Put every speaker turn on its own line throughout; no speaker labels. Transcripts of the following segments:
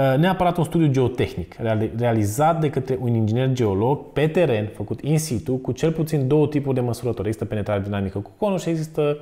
Uh, neapărat un studiu geotehnic realizat de către un inginer geolog pe teren, făcut in situ, cu cel puțin două tipuri de măsurători. Există penetrare dinamică cu conul și există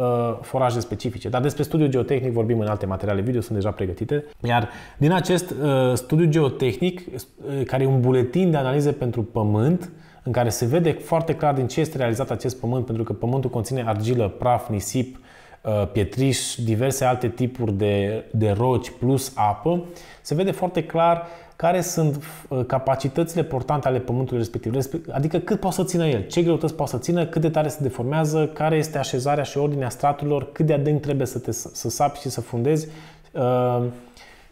uh, foraje specifice. Dar despre studiu geotehnic vorbim în alte materiale video, sunt deja pregătite. Iar din acest uh, studiu geotehnic, uh, care e un buletin de analize pentru pământ, în care se vede foarte clar din ce este realizat acest pământ, pentru că pământul conține argilă, praf, nisip, uh, Uh, pietriș, diverse alte tipuri de, de roci plus apă, se vede foarte clar care sunt uh, capacitățile portante ale pământului respectiv, adică cât poate să țină el, ce greutăți poate să țină, cât de tare se deformează, care este așezarea și ordinea straturilor, cât de adânc trebuie să, te, să sapi și să fundezi, uh,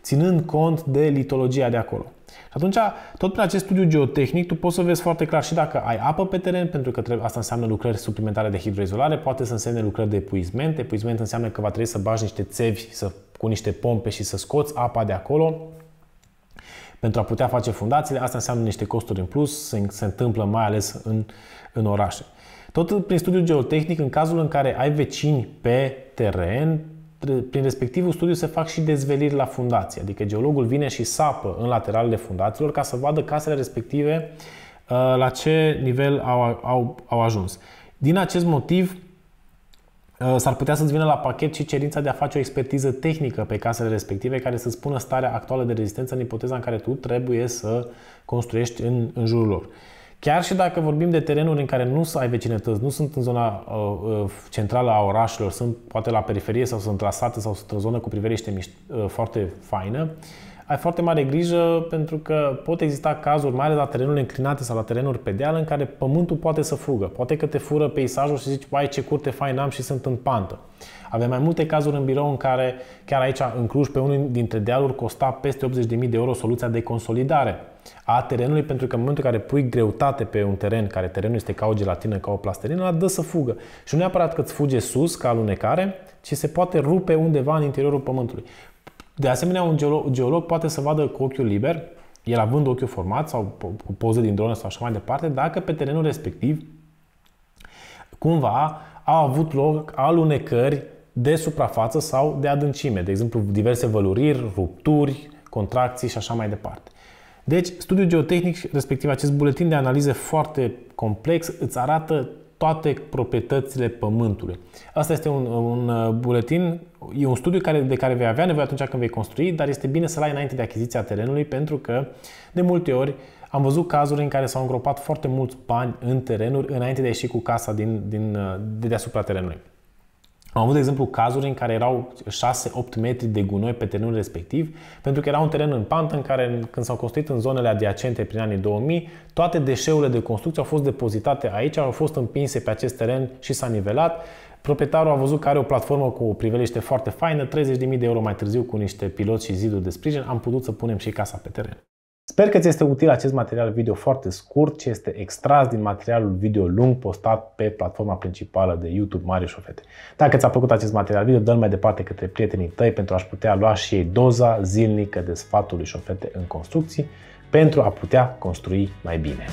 ținând cont de litologia de acolo. Și atunci, tot prin acest studiu geotehnic, tu poți să vezi foarte clar și dacă ai apă pe teren, pentru că trebuie, asta înseamnă lucrări suplimentare de hidroizolare, poate să însemne lucrări de epuizment. Epuizment înseamnă că va trebui să bagi niște țevi să, cu niște pompe și să scoți apa de acolo pentru a putea face fundațiile. Asta înseamnă niște costuri în plus, se, se întâmplă mai ales în, în orașe. Tot prin studiul geotehnic, în cazul în care ai vecini pe teren, prin respectivul studiu se fac și dezveliri la fundație, adică geologul vine și sapă în lateralele fundațiilor ca să vadă casele respective uh, la ce nivel au, au, au ajuns. Din acest motiv, uh, s-ar putea să-ți vină la pachet și cerința de a face o expertiză tehnică pe casele respective care să spună starea actuală de rezistență în ipoteza în care tu trebuie să construiești în, în jurul lor. Chiar și dacă vorbim de terenuri în care nu ai vecinătăți, nu sunt în zona uh, uh, centrală a orașelor, sunt poate la periferie sau sunt trasate sau sunt în zonă cu priveliște uh, foarte faină, ai foarte mare grijă pentru că pot exista cazuri, mai ales la terenuri înclinate sau la terenuri pe deal, în care pământul poate să fugă. Poate că te fură peisajul și zici, uai ce curte fain am și sunt în pantă. Avem mai multe cazuri în birou în care, chiar aici în Cluj, pe unul dintre dealuri costa peste 80.000 de euro soluția de consolidare a terenului, pentru că în momentul în care pui greutate pe un teren, care terenul este ca o gelatină, ca o plasterină, la dă să fugă. Și nu neapărat că îți fuge sus, ca alunecare, ci se poate rupe undeva în interiorul pământului. De asemenea, un geolog, geolog poate să vadă cu ochiul liber, el având ochiul format sau cu poze din dronă sau așa mai departe, dacă pe terenul respectiv cumva au avut loc alunecări de suprafață sau de adâncime, de exemplu diverse văluriri, rupturi, contracții și așa mai departe. Deci, studiul geotehnic, respectiv acest buletin de analiză foarte complex, îți arată toate proprietățile pământului. Asta este un, un uh, buletin, e un studiu care, de care vei avea nevoie atunci când vei construi, dar este bine să-l ai înainte de achiziția terenului pentru că de multe ori am văzut cazuri în care s-au îngropat foarte mulți bani în terenuri înainte de a ieși cu casa din, din, uh, de deasupra terenului. Am avut, de exemplu, cazuri în care erau 6-8 metri de gunoi pe terenul respectiv, pentru că era un teren în pantă în care, când s-au construit în zonele adiacente prin anii 2000, toate deșeurile de construcție au fost depozitate aici, au fost împinse pe acest teren și s-a nivelat. Proprietarul a văzut că are o platformă cu o priveliște foarte faină, 30.000 de euro mai târziu cu niște piloți și ziduri de sprijin, am putut să punem și casa pe teren. Sper că ți este util acest material video foarte scurt ce este extras din materialul video lung postat pe platforma principală de YouTube Marius Șofete. Dacă ți-a plăcut acest material video, dă-l mai departe către prietenii tăi pentru a-și putea lua și ei doza zilnică de sfatul lui Șofete în construcții pentru a putea construi mai bine.